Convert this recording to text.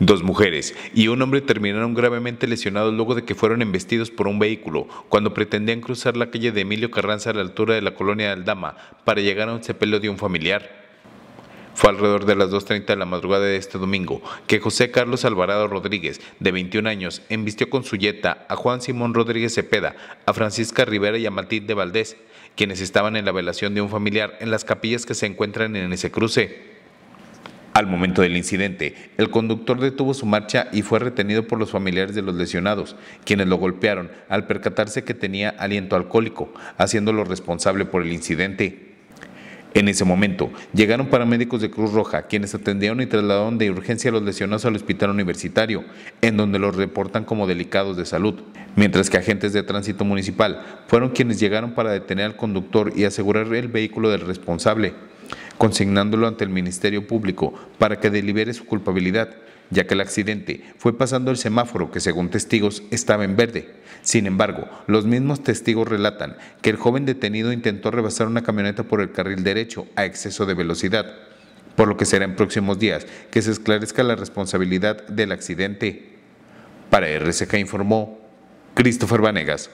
Dos mujeres y un hombre terminaron gravemente lesionados luego de que fueron embestidos por un vehículo cuando pretendían cruzar la calle de Emilio Carranza a la altura de la colonia de Aldama para llegar a un sepelio de un familiar. Fue alrededor de las 2.30 de la madrugada de este domingo que José Carlos Alvarado Rodríguez, de 21 años, embistió con su yeta a Juan Simón Rodríguez Cepeda, a Francisca Rivera y a Matilde Valdés, quienes estaban en la velación de un familiar en las capillas que se encuentran en ese cruce. Al momento del incidente, el conductor detuvo su marcha y fue retenido por los familiares de los lesionados, quienes lo golpearon al percatarse que tenía aliento alcohólico, haciéndolo responsable por el incidente. En ese momento, llegaron paramédicos de Cruz Roja, quienes atendieron y trasladaron de urgencia a los lesionados al hospital universitario, en donde los reportan como delicados de salud, mientras que agentes de tránsito municipal fueron quienes llegaron para detener al conductor y asegurar el vehículo del responsable consignándolo ante el Ministerio Público para que delibere su culpabilidad, ya que el accidente fue pasando el semáforo que según testigos estaba en verde. Sin embargo, los mismos testigos relatan que el joven detenido intentó rebasar una camioneta por el carril derecho a exceso de velocidad, por lo que será en próximos días que se esclarezca la responsabilidad del accidente. Para RCK informó Christopher Vanegas.